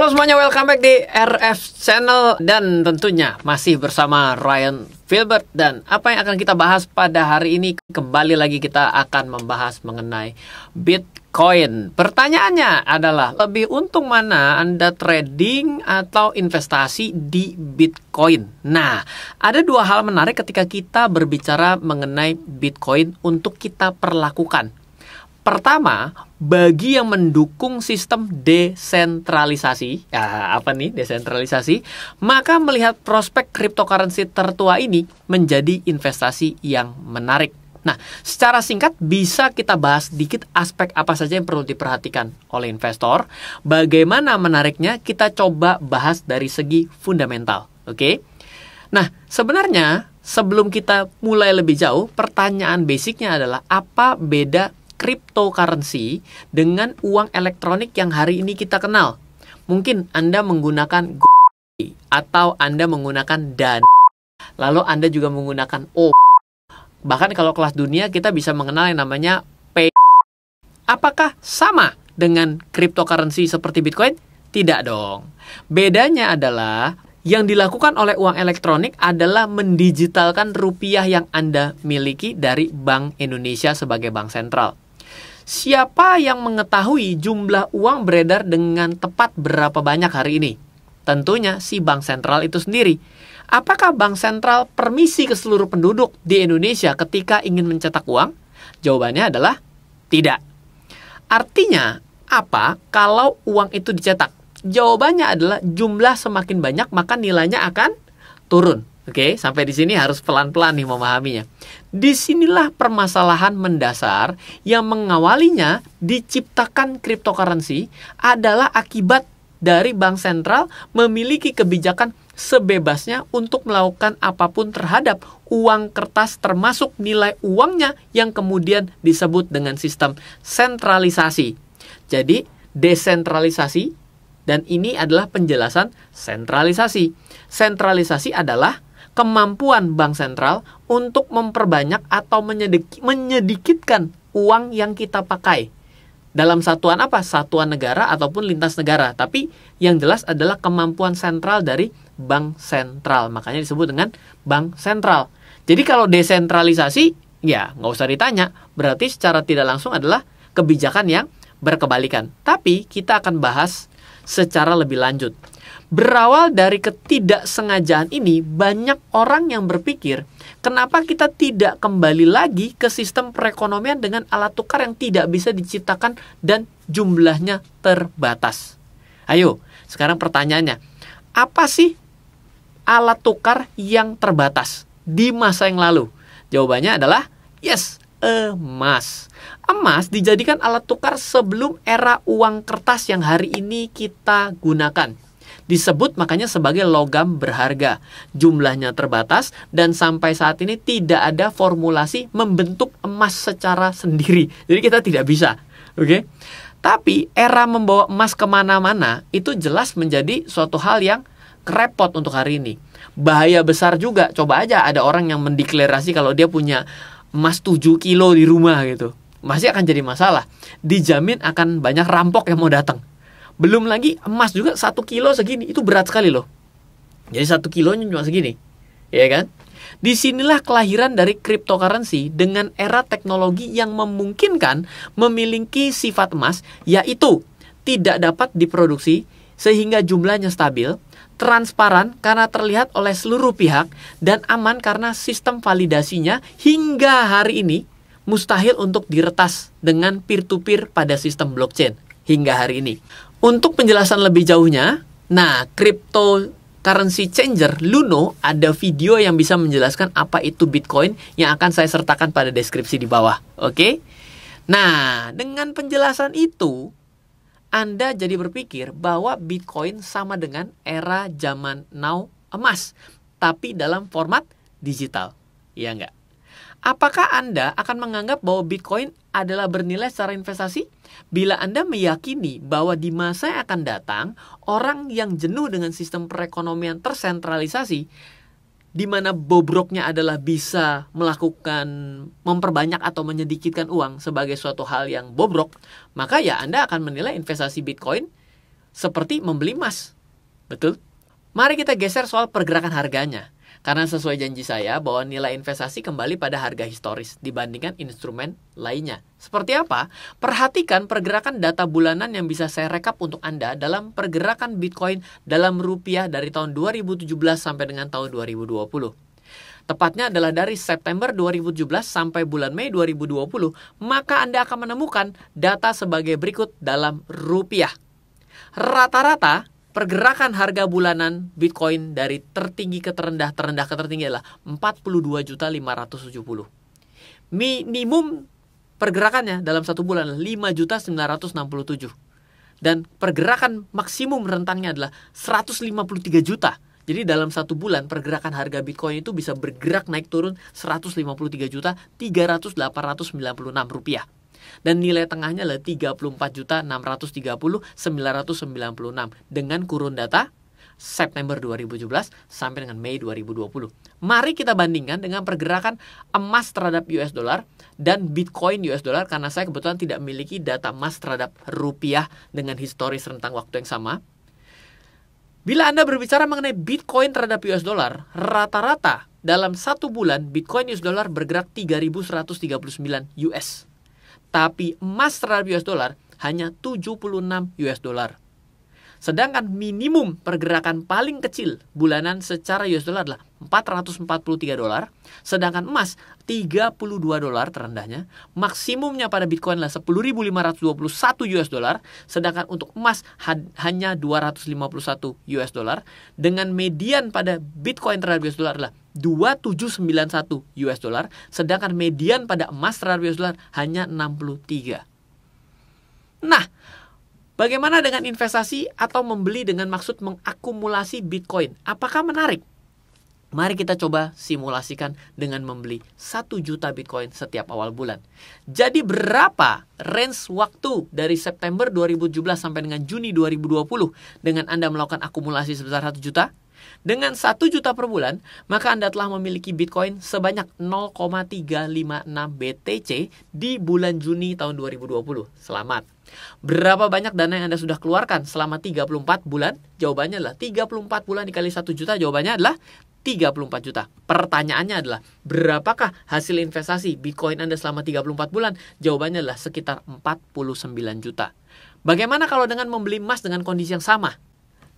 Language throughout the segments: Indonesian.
Halo semuanya, welcome back di RF Channel dan tentunya masih bersama Ryan Filbert dan apa yang akan kita bahas pada hari ini kembali lagi kita akan membahas mengenai Bitcoin. Pertanyaannya adalah lebih untung mana Anda trading atau investasi di Bitcoin? Nah, ada dua hal menarik ketika kita berbicara mengenai Bitcoin untuk kita perlakukan Pertama, bagi yang mendukung sistem desentralisasi, ya apa nih desentralisasi, maka melihat prospek cryptocurrency tertua ini menjadi investasi yang menarik. Nah, secara singkat bisa kita bahas sedikit aspek apa saja yang perlu diperhatikan oleh investor. Bagaimana menariknya kita coba bahas dari segi fundamental, oke? Okay? Nah, sebenarnya sebelum kita mulai lebih jauh, pertanyaan basicnya adalah apa beda cryptocurrency dengan uang elektronik yang hari ini kita kenal. Mungkin Anda menggunakan Go atau Anda menggunakan dan lalu Anda juga menggunakan O. Bahkan kalau kelas dunia kita bisa mengenal yang namanya P. Apakah sama dengan cryptocurrency seperti Bitcoin? Tidak dong. Bedanya adalah yang dilakukan oleh uang elektronik adalah mendigitalkan rupiah yang Anda miliki dari Bank Indonesia sebagai bank sentral. Siapa yang mengetahui jumlah uang beredar dengan tepat berapa banyak hari ini? Tentunya si bank sentral itu sendiri. Apakah bank sentral permisi ke seluruh penduduk di Indonesia ketika ingin mencetak uang? Jawabannya adalah tidak. Artinya apa kalau uang itu dicetak? Jawabannya adalah jumlah semakin banyak maka nilainya akan turun. Oke, sampai di sini harus pelan-pelan nih memahaminya. Disinilah permasalahan mendasar yang mengawalinya diciptakan cryptocurrency adalah akibat dari bank sentral memiliki kebijakan sebebasnya untuk melakukan apapun terhadap uang kertas termasuk nilai uangnya yang kemudian disebut dengan sistem sentralisasi. Jadi, desentralisasi dan ini adalah penjelasan sentralisasi. Sentralisasi adalah kemampuan bank sentral untuk memperbanyak atau menyedik, menyedikitkan uang yang kita pakai dalam satuan apa? Satuan negara ataupun lintas negara. Tapi yang jelas adalah kemampuan sentral dari bank sentral. Makanya disebut dengan bank sentral. Jadi kalau desentralisasi, ya nggak usah ditanya. Berarti secara tidak langsung adalah kebijakan yang berkebalikan. Tapi kita akan bahas secara lebih lanjut. Berawal dari ketidaksengajaan ini, banyak orang yang berpikir, kenapa kita tidak kembali lagi ke sistem perekonomian dengan alat tukar yang tidak bisa diciptakan dan jumlahnya terbatas? Ayo, sekarang pertanyaannya, apa sih alat tukar yang terbatas di masa yang lalu? Jawabannya adalah yes, emas. Emas dijadikan alat tukar sebelum era uang kertas yang hari ini kita gunakan disebut makanya sebagai logam berharga. Jumlahnya terbatas dan sampai saat ini tidak ada formulasi membentuk emas secara sendiri. Jadi kita tidak bisa. Oke. Okay? Tapi era membawa emas kemana-mana itu jelas menjadi suatu hal yang repot untuk hari ini. Bahaya besar juga. Coba aja ada orang yang mendeklarasi kalau dia punya emas 7 kilo di rumah gitu. Masih akan jadi masalah. Dijamin akan banyak rampok yang mau datang. Belum lagi emas juga satu kilo segini itu berat sekali loh. Jadi satu kilonya cuma segini, ya kan? Disinilah kelahiran dari cryptocurrency dengan era teknologi yang memungkinkan memiliki sifat emas, yaitu tidak dapat diproduksi sehingga jumlahnya stabil, transparan karena terlihat oleh seluruh pihak, dan aman karena sistem validasinya hingga hari ini mustahil untuk diretas dengan peer-to-peer pada sistem blockchain hingga hari ini. Untuk penjelasan lebih jauhnya, nah crypto currency changer Luno ada video yang bisa menjelaskan apa itu Bitcoin yang akan saya sertakan pada deskripsi di bawah. Oke? Okay? Nah, dengan penjelasan itu Anda jadi berpikir bahwa Bitcoin sama dengan era zaman now emas tapi dalam format digital. Iya enggak? Apakah Anda akan menganggap bahwa Bitcoin adalah bernilai secara investasi? Bila Anda meyakini bahwa di masa yang akan datang, orang yang jenuh dengan sistem perekonomian tersentralisasi, di mana bobroknya adalah bisa melakukan memperbanyak atau menyedikitkan uang sebagai suatu hal yang bobrok, maka ya Anda akan menilai investasi Bitcoin seperti membeli emas. Betul? Mari kita geser soal pergerakan harganya. Karena sesuai janji saya bahwa nilai investasi kembali pada harga historis dibandingkan instrumen lainnya. Seperti apa? Perhatikan pergerakan data bulanan yang bisa saya rekap untuk Anda dalam pergerakan Bitcoin dalam rupiah dari tahun 2017 sampai dengan tahun 2020. Tepatnya adalah dari September 2017 sampai bulan Mei 2020, maka Anda akan menemukan data sebagai berikut dalam rupiah. Rata-rata pergerakan harga bulanan Bitcoin dari tertinggi ke terendah, terendah ke tertinggi adalah 42.570. Minimum pergerakannya dalam satu bulan 5.967. Dan pergerakan maksimum rentangnya adalah 153 juta. Jadi dalam satu bulan pergerakan harga Bitcoin itu bisa bergerak naik turun 153 juta 300 896 rupiah dan nilai tengahnya adalah juta 34 996 dengan kurun data September 2017 sampai dengan Mei 2020. Mari kita bandingkan dengan pergerakan emas terhadap US dollar dan Bitcoin US dollar karena saya kebetulan tidak memiliki data emas terhadap rupiah dengan historis rentang waktu yang sama. Bila Anda berbicara mengenai Bitcoin terhadap US dollar, rata-rata dalam satu bulan Bitcoin US dollar bergerak 3.139 US. Tapi emas terhadap US dollar hanya 76 US dollar. Sedangkan minimum pergerakan paling kecil bulanan secara US dollar adalah 443 dolar, sedangkan emas 32 dolar terendahnya. Maksimumnya pada Bitcoin adalah 10.521 US dollar, sedangkan untuk emas hanya 251 US dollar dengan median pada Bitcoin terhadap US dollar adalah 2791 US dollar, sedangkan median pada emas terhadap US dollar hanya 63. Nah, Bagaimana dengan investasi atau membeli dengan maksud mengakumulasi Bitcoin? Apakah menarik? Mari kita coba simulasikan dengan membeli 1 juta Bitcoin setiap awal bulan. Jadi berapa range waktu dari September 2017 sampai dengan Juni 2020 dengan Anda melakukan akumulasi sebesar 1 juta? Dengan 1 juta per bulan, maka Anda telah memiliki Bitcoin sebanyak 0,356 BTC di bulan Juni tahun 2020. Selamat. Berapa banyak dana yang Anda sudah keluarkan selama 34 bulan? Jawabannya adalah 34 bulan dikali 1 juta, jawabannya adalah 34 juta. Pertanyaannya adalah, berapakah hasil investasi Bitcoin Anda selama 34 bulan? Jawabannya adalah sekitar 49 juta. Bagaimana kalau dengan membeli emas dengan kondisi yang sama?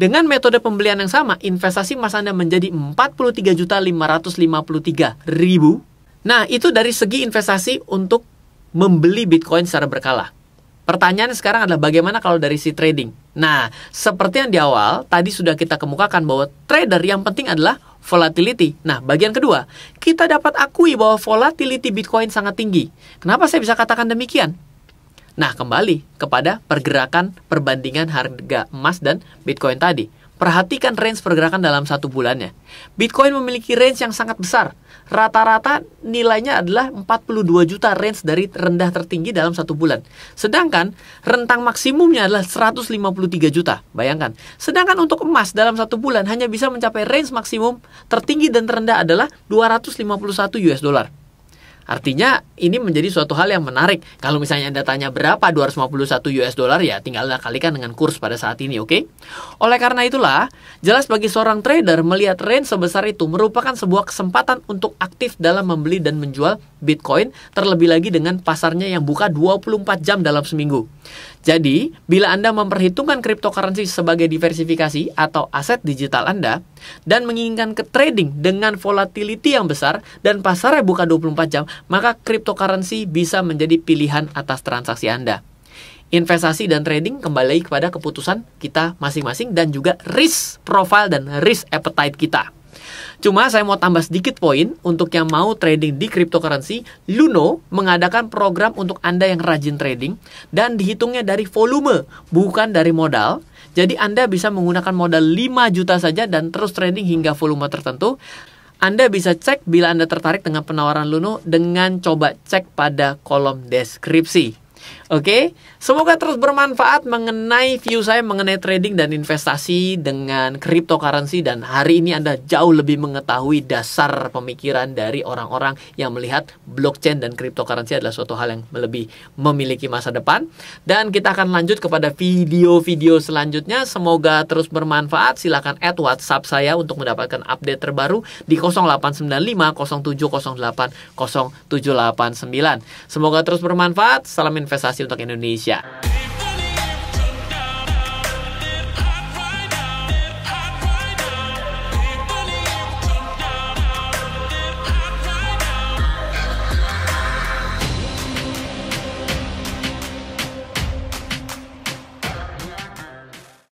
Dengan metode pembelian yang sama, investasi emas Anda menjadi 43.553.000. Nah, itu dari segi investasi untuk membeli Bitcoin secara berkala. Pertanyaan sekarang adalah bagaimana kalau dari si trading? Nah, seperti yang di awal, tadi sudah kita kemukakan bahwa trader yang penting adalah volatility. Nah, bagian kedua, kita dapat akui bahwa volatility Bitcoin sangat tinggi. Kenapa saya bisa katakan demikian? Nah, kembali kepada pergerakan perbandingan harga emas dan Bitcoin tadi. Perhatikan range pergerakan dalam satu bulannya. Bitcoin memiliki range yang sangat besar. Rata-rata nilainya adalah 42 juta range dari rendah tertinggi dalam satu bulan. Sedangkan rentang maksimumnya adalah 153 juta. Bayangkan. Sedangkan untuk emas dalam satu bulan hanya bisa mencapai range maksimum tertinggi dan terendah adalah 251 US dollar. Artinya ini menjadi suatu hal yang menarik. Kalau misalnya Anda tanya berapa 251 US dollar ya tinggal Anda kalikan dengan kurs pada saat ini, oke? Okay? Oleh karena itulah, jelas bagi seorang trader melihat range sebesar itu merupakan sebuah kesempatan untuk aktif dalam membeli dan menjual Bitcoin, terlebih lagi dengan pasarnya yang buka 24 jam dalam seminggu. Jadi, bila Anda memperhitungkan cryptocurrency sebagai diversifikasi atau aset digital Anda dan menginginkan ke trading dengan volatility yang besar dan pasarnya buka 24 jam, maka cryptocurrency bisa menjadi pilihan atas transaksi Anda investasi dan trading kembali kepada keputusan kita masing-masing dan juga risk profile dan risk appetite kita. Cuma saya mau tambah sedikit poin untuk yang mau trading di cryptocurrency, Luno mengadakan program untuk Anda yang rajin trading dan dihitungnya dari volume, bukan dari modal. Jadi Anda bisa menggunakan modal 5 juta saja dan terus trading hingga volume tertentu. Anda bisa cek bila Anda tertarik dengan penawaran Luno dengan coba cek pada kolom deskripsi. Oke, okay? semoga terus bermanfaat mengenai view saya mengenai trading dan investasi dengan cryptocurrency dan hari ini Anda jauh lebih mengetahui dasar pemikiran dari orang-orang yang melihat blockchain dan cryptocurrency adalah suatu hal yang lebih memiliki masa depan dan kita akan lanjut kepada video-video selanjutnya. Semoga terus bermanfaat. Silakan add WhatsApp saya untuk mendapatkan update terbaru di 0895 Semoga terus bermanfaat. Salam investasi investasi untuk Indonesia.